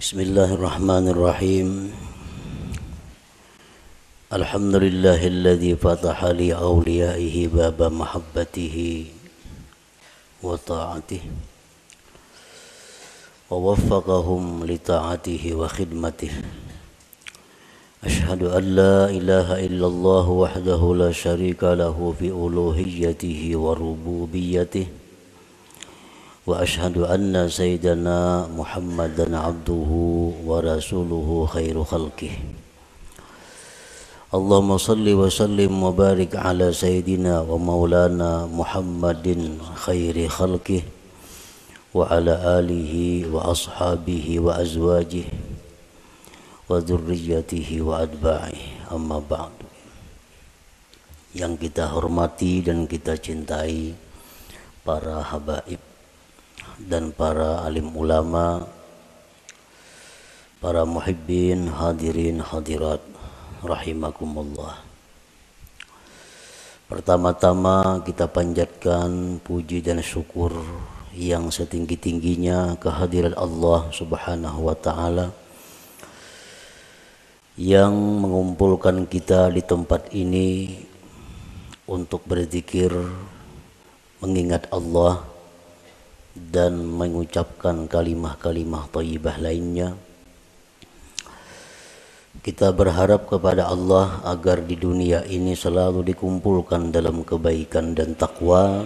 بسم الله الرحمن الرحيم الحمد لله الذي فتح لأوليائه باب محبته وطاعته ووفقهم لطاعته وخدمته أشهد أن لا إله إلا الله وحده لا شريك له في ألوهيته وربوبيته واشهد ان سيدنا محمدا عبده ورسوله خير خلقه اللهم صل وسلم وبارك على سيدنا ومولانا محمد خير خلقه وعلى اله واصحابه وازواجه وذريته واتباعه اما بعد yang kita hormati dan kita cintai para habaib dan para alim ulama, para muhibbin, hadirin, hadirat, rahimakumullah. Pertama-tama kita panjatkan puji dan syukur yang setinggi-tingginya kehadiran Allah Subhanahu wa taala yang mengumpulkan kita di tempat ini untuk berzikir mengingat Allah dan mengucapkan kalimah-kalimah thayyibah lainnya. Kita berharap kepada Allah agar di dunia ini selalu dikumpulkan dalam kebaikan dan takwa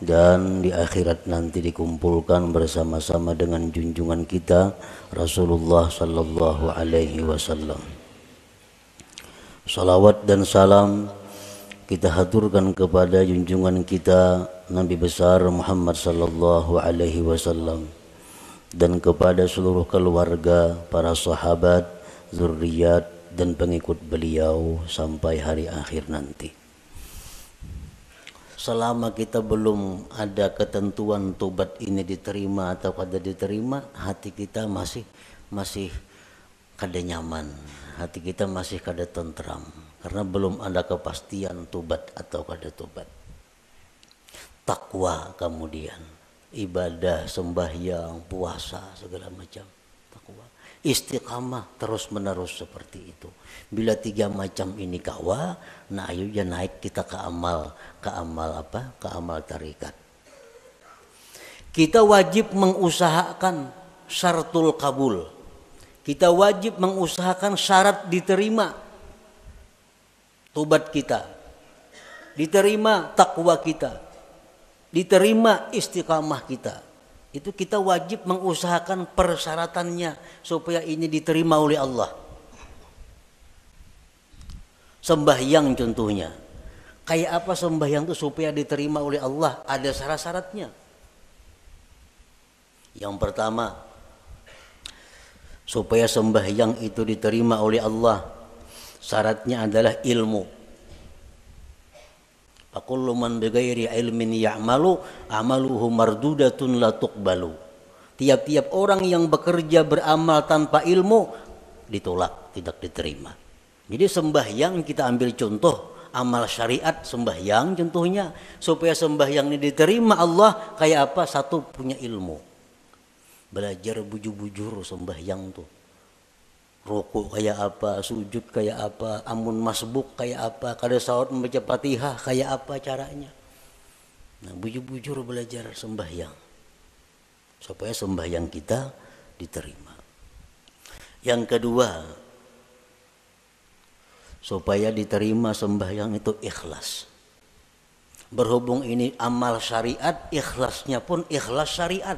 dan di akhirat nanti dikumpulkan bersama-sama dengan junjungan kita Rasulullah sallallahu alaihi wasallam. Salawat dan salam kita haturkan kepada junjungan kita Nabi besar Muhammad sallallahu alaihi wasallam dan kepada seluruh keluarga, para sahabat, zuriat dan pengikut beliau sampai hari akhir nanti. Selama kita belum ada ketentuan tobat ini diterima atau kada diterima, hati kita masih masih kada nyaman, hati kita masih kada tentram karena belum ada kepastian tobat atau kada tobat takwa kemudian ibadah sembahyang puasa segala macam takwa istiqamah terus menerus seperti itu bila tiga macam ini kawa nah ayo ya naik kita ke amal ke amal apa ke amal tarikat kita wajib mengusahakan syaratul kabul kita wajib mengusahakan syarat diterima tobat kita diterima takwa kita diterima istiqamah kita. Itu kita wajib mengusahakan persyaratannya supaya ini diterima oleh Allah. Sembahyang contohnya. Kayak apa sembahyang itu supaya diterima oleh Allah? Ada syarat-syaratnya. Yang pertama, supaya sembahyang itu diterima oleh Allah, syaratnya adalah ilmu Fakullu man bighairi ilmin ya'malu amaluhu mardudatun la tuqbalu. Tiap-tiap orang yang bekerja beramal tanpa ilmu ditolak, tidak diterima. Jadi sembahyang kita ambil contoh amal syariat sembahyang contohnya supaya sembahyang ini diterima Allah kayak apa satu punya ilmu belajar bujur-bujur sembahyang tuh rokok kayak apa, sujud kayak apa, amun masbuk kayak apa, kada sahur membaca patihah kayak apa caranya. Nah, bujur-bujur belajar sembahyang. Supaya sembahyang kita diterima. Yang kedua, supaya diterima sembahyang itu ikhlas. Berhubung ini amal syariat, ikhlasnya pun ikhlas syariat.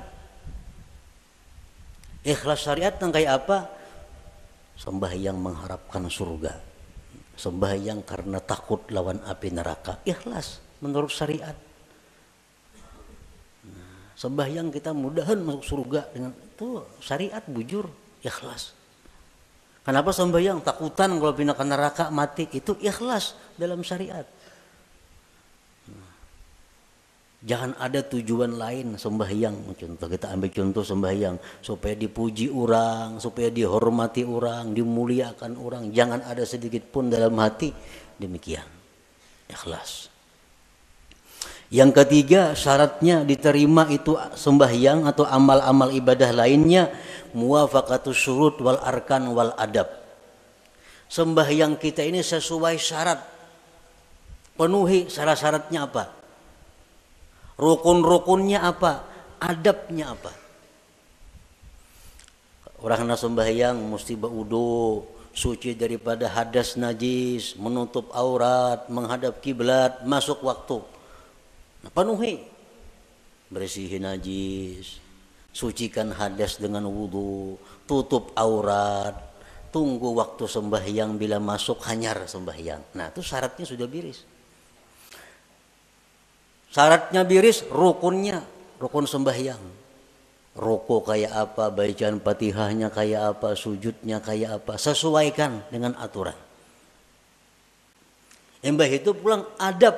Ikhlas syariat yang kayak apa? sembahyang mengharapkan surga sembahyang karena takut lawan api neraka ikhlas menurut syariat sembahyang kita mudahan masuk surga dengan itu syariat bujur ikhlas kenapa sembahyang takutan kalau pindah ke neraka mati itu ikhlas dalam syariat Jangan ada tujuan lain sembahyang. Contoh kita ambil contoh sembahyang supaya dipuji orang, supaya dihormati orang, dimuliakan orang. Jangan ada sedikit pun dalam hati demikian. Ikhlas. Yang ketiga syaratnya diterima itu sembahyang atau amal-amal ibadah lainnya muwafaqatus surut wal arkan wal adab. Sembahyang kita ini sesuai syarat. Penuhi syarat-syaratnya apa? Rukun-rukunnya apa? Adabnya apa? Orang nasumbayang mesti berudu, suci daripada hadas najis, menutup aurat, menghadap kiblat, masuk waktu. Nah, penuhi. Bersihin najis, sucikan hadas dengan wudhu, tutup aurat, tunggu waktu sembahyang bila masuk hanyar sembahyang. Nah, itu syaratnya sudah biris. Syaratnya biris rukunnya, rukun sembahyang. ruko kayak apa, bacaan patihahnya kayak apa, sujudnya kayak apa, sesuaikan dengan aturan. embah itu pulang adab.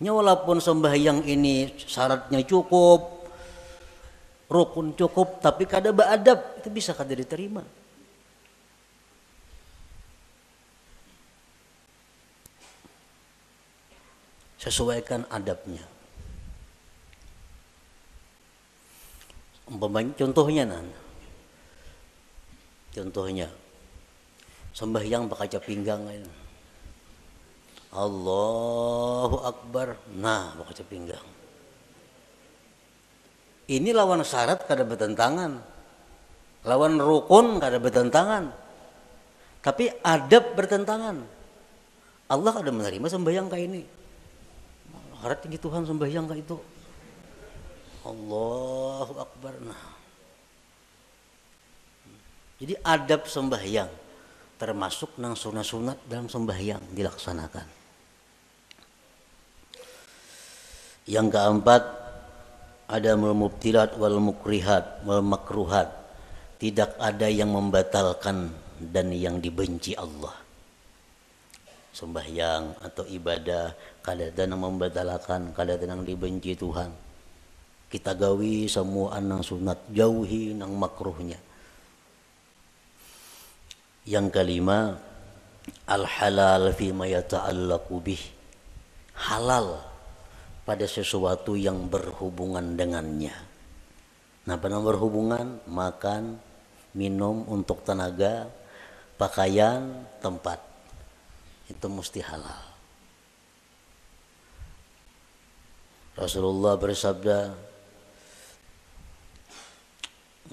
Ya walaupun sembahyang ini syaratnya cukup, rukun cukup, tapi kada adab itu bisa kada diterima. sesuaikan adabnya. Umpamanya contohnya nan. Contohnya sembahyang berkaca pinggang Allahu Akbar. Nah, berkaca pinggang. Ini lawan syarat kada bertentangan. Lawan rukun kada bertentangan. Tapi adab bertentangan. Allah ada menerima sembahyang kayak ini harap tinggi Tuhan sembahyang nggak itu Allahu Akbar nah jadi adab sembahyang termasuk nang sunat-sunat dalam sembahyang dilaksanakan yang keempat ada memubtilat wal mukrihat wal makruhat tidak ada yang membatalkan dan yang dibenci Allah sembahyang atau ibadah yang membatalkan yang dibenci Tuhan kita gawi semua anang sunat jauhi nang makruhnya yang kelima al halal fi yata'allaqu bih halal pada sesuatu yang berhubungan dengannya nah pada berhubungan makan minum untuk tenaga pakaian tempat itu mesti halal. Rasulullah bersabda,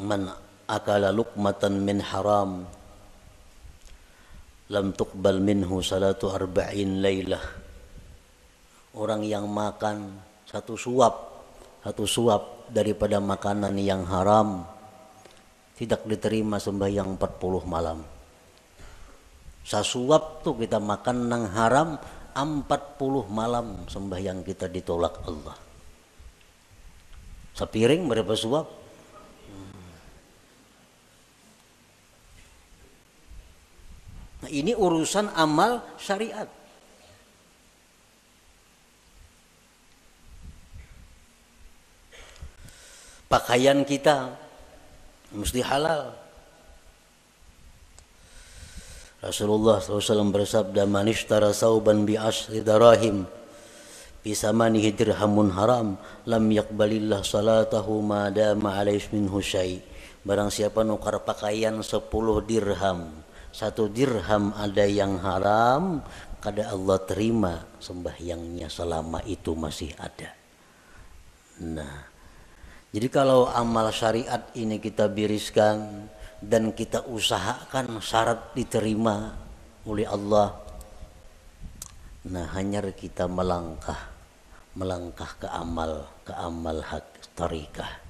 "Man akala luqmatan min haram lam tuqbal minhu salatu arba'in lailah." Orang yang makan satu suap, satu suap daripada makanan yang haram tidak diterima sembahyang 40 malam. Sasuap tuh kita makan nang haram empat puluh malam sembahyang kita ditolak Allah. Sepiring berapa suap? Nah, ini urusan amal syariat. Pakaian kita mesti halal. Rasulullah SAW bersabda man ishtara sauban bi asri darahim fi samanihi dirhamun haram lam yakbalillah salatahu ma dama alaihi minhu syai barang siapa nukar pakaian 10 dirham satu dirham ada yang haram kada Allah terima sembahyangnya selama itu masih ada nah jadi kalau amal syariat ini kita biriskan dan kita usahakan syarat diterima oleh Allah. Nah, hanya kita melangkah, melangkah ke amal, ke amal hak tarikah.